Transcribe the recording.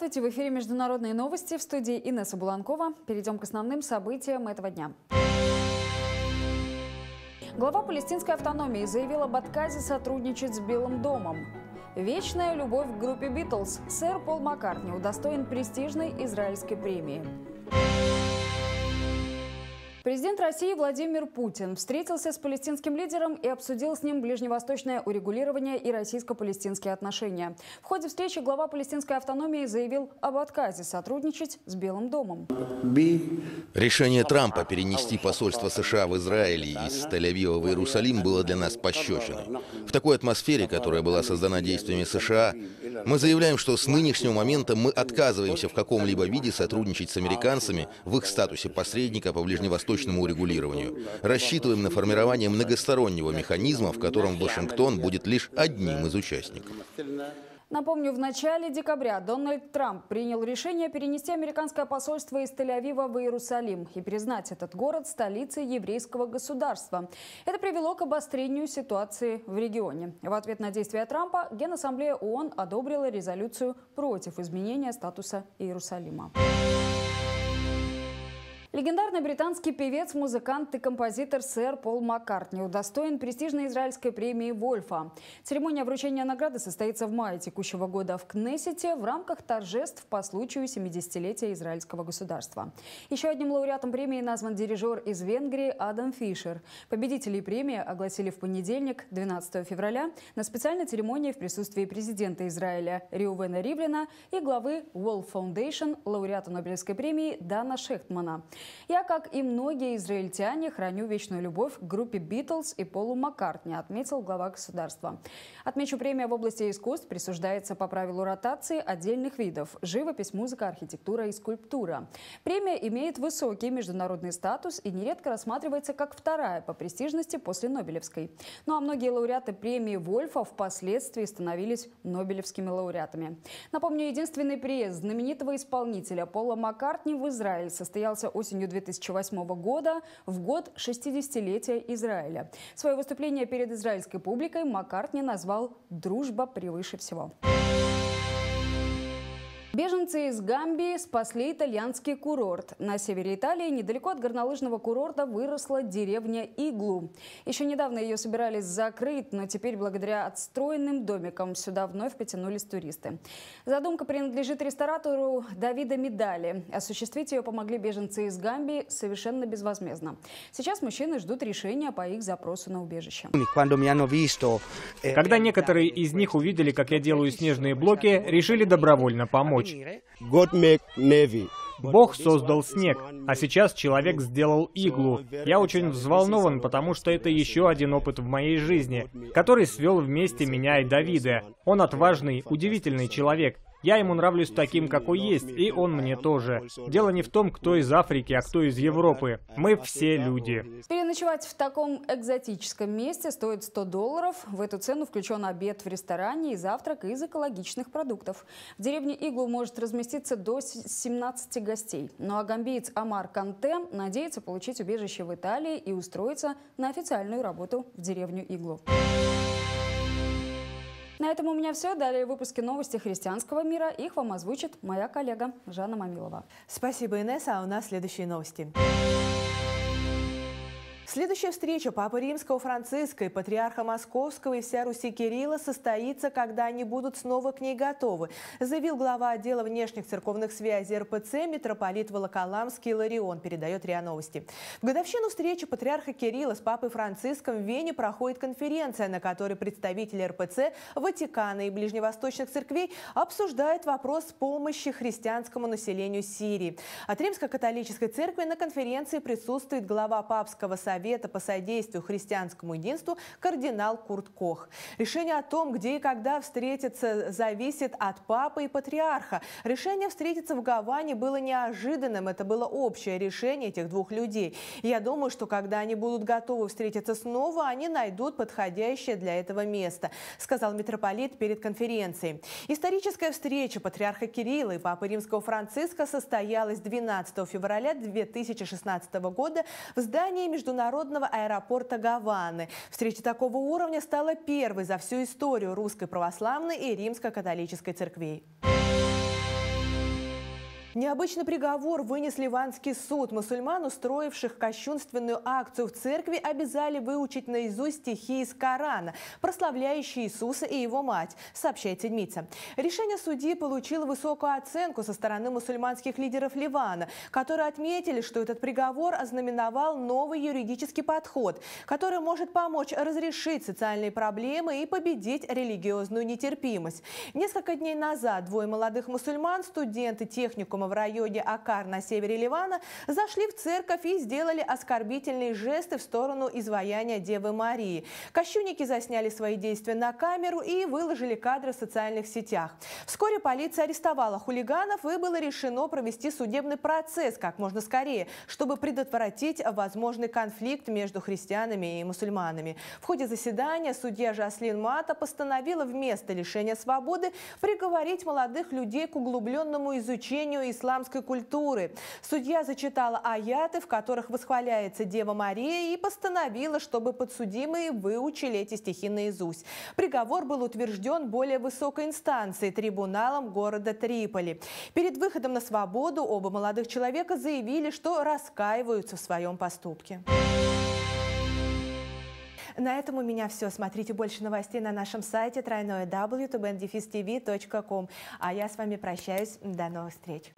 Здравствуйте! В эфире «Международные новости» в студии Инесса Буланкова. Перейдем к основным событиям этого дня. Глава палестинской автономии заявил об отказе сотрудничать с Белым домом. Вечная любовь к группе «Битлз» сэр Пол Маккартни удостоен престижной израильской премии. Президент России Владимир Путин встретился с палестинским лидером и обсудил с ним ближневосточное урегулирование и российско-палестинские отношения. В ходе встречи глава палестинской автономии заявил об отказе сотрудничать с Белым домом. Решение Трампа перенести посольство США в Израиль из Тель-Авива в Иерусалим было для нас пощечиной. В такой атмосфере, которая была создана действиями США, мы заявляем, что с нынешнего момента мы отказываемся в каком-либо виде сотрудничать с американцами в их статусе посредника по Ближневосточному восточному урегулированию. Рассчитываем на формирование многостороннего механизма, в котором Вашингтон будет лишь одним из участников. Напомню, в начале декабря Дональд Трамп принял решение перенести американское посольство из Тель-Авива в Иерусалим и признать этот город столицей еврейского государства. Это привело к обострению ситуации в регионе. В ответ на действия Трампа Генассамблея ООН одобрила резолюцию против изменения статуса Иерусалима. Легендарный британский певец, музыкант и композитор сэр Пол Маккартни удостоен престижной израильской премии «Вольфа». Церемония вручения награды состоится в мае текущего года в Кнессете в рамках торжеств по случаю 70-летия израильского государства. Еще одним лауреатом премии назван дирижер из Венгрии Адам Фишер. Победителей премии огласили в понедельник, 12 февраля, на специальной церемонии в присутствии президента Израиля Риувена Ривлина и главы World Foundation лауреата Нобелевской премии Дана Шехтмана – я, как и многие израильтяне, храню вечную любовь к группе Битлз и Полу Маккартни, отметил глава государства. Отмечу, премия в области искусств присуждается по правилу ротации отдельных видов – живопись, музыка, архитектура и скульптура. Премия имеет высокий международный статус и нередко рассматривается как вторая по престижности после Нобелевской. Ну а многие лауреаты премии Вольфа впоследствии становились Нобелевскими лауреатами. Напомню, единственный приезд знаменитого исполнителя Пола Маккартни в Израиль состоялся осенью осенью 2008 года в год 60-летия Израиля. Свое выступление перед израильской публикой Маккартни назвал «Дружба превыше всего». Музыка Беженцы из Гамбии спасли итальянский курорт. На севере Италии, недалеко от горнолыжного курорта, выросла деревня Иглу. Еще недавно ее собирались закрыть, но теперь благодаря отстроенным домикам сюда вновь потянулись туристы. Задумка принадлежит ресторатору Давида Медали. Осуществить ее помогли беженцы из Гамбии совершенно безвозмездно. Сейчас мужчины ждут решения по их запросу на убежище. Когда некоторые из них увидели, как я делаю снежные блоки, решили добровольно помочь мире. Бог создал снег, а сейчас человек сделал иглу. Я очень взволнован, потому что это еще один опыт в моей жизни, который свел вместе меня и Давида. Он отважный, удивительный человек. Я ему нравлюсь таким, какой есть, и он мне тоже. Дело не в том, кто из Африки, а кто из Европы. Мы все люди. Переночевать в таком экзотическом месте стоит 100 долларов. В эту цену включен обед в ресторане и завтрак из экологичных продуктов. В деревне Иглу может разместиться до 17 гостей. Ну а гамбиец Амар Канте надеется получить убежище в Италии и устроиться на официальную работу в деревню Иглу. На этом у меня все. Далее выпуски новости христианского мира. Их вам озвучит моя коллега Жанна Мамилова. Спасибо, Инесса. А у нас следующие новости. Следующая встреча Папы Римского Франциска и Патриарха Московского и вся Руси Кирилла состоится, когда они будут снова к ней готовы, заявил глава отдела внешних церковных связей РПЦ митрополит Волоколамский Ларион, передает РИА Новости. В годовщину встречи Патриарха Кирилла с Папой Франциском в Вене проходит конференция, на которой представители РПЦ, Ватикана и ближневосточных церквей обсуждают вопрос помощи христианскому населению Сирии. От Римско-католической церкви на конференции присутствует глава Папского совета Совета по содействию христианскому единству кардинал Курт Кох. Решение о том, где и когда встретиться, зависит от папы и патриарха. Решение встретиться в Гаване было неожиданным. Это было общее решение этих двух людей. Я думаю, что когда они будут готовы встретиться снова, они найдут подходящее для этого место, сказал митрополит перед конференцией. Историческая встреча патриарха Кирилла и папы римского Франциска состоялась 12 февраля 2016 года в здании Международного международного аэропорта Гаваны. Встреча такого уровня стала первой за всю историю Русской Православной и Римско-католической церквей. Необычный приговор вынесли Ливанский суд. Мусульман, устроивших кощунственную акцию в церкви, обязали выучить наизусть стихи из Корана, прославляющие Иисуса и его мать, сообщает Седмица. Решение судьи получило высокую оценку со стороны мусульманских лидеров Ливана, которые отметили, что этот приговор ознаменовал новый юридический подход, который может помочь разрешить социальные проблемы и победить религиозную нетерпимость. Несколько дней назад двое молодых мусульман, студенты техникума дома в районе Акар на севере Ливана, зашли в церковь и сделали оскорбительные жесты в сторону изваяния Девы Марии. Кощунники засняли свои действия на камеру и выложили кадры в социальных сетях. Вскоре полиция арестовала хулиганов и было решено провести судебный процесс как можно скорее, чтобы предотвратить возможный конфликт между христианами и мусульманами. В ходе заседания судья Жаслин Мата постановила вместо лишения свободы приговорить молодых людей к углубленному изучению исламской культуры. Судья зачитала аяты, в которых восхваляется Дева Мария, и постановила, чтобы подсудимые выучили эти стихи наизусть. Приговор был утвержден более высокой инстанцией – трибуналом города Триполи. Перед выходом на свободу оба молодых человека заявили, что раскаиваются в своем поступке. На этом у меня все. Смотрите больше новостей на нашем сайте тройное w.tbndefistv.com. А я с вами прощаюсь. До новых встреч.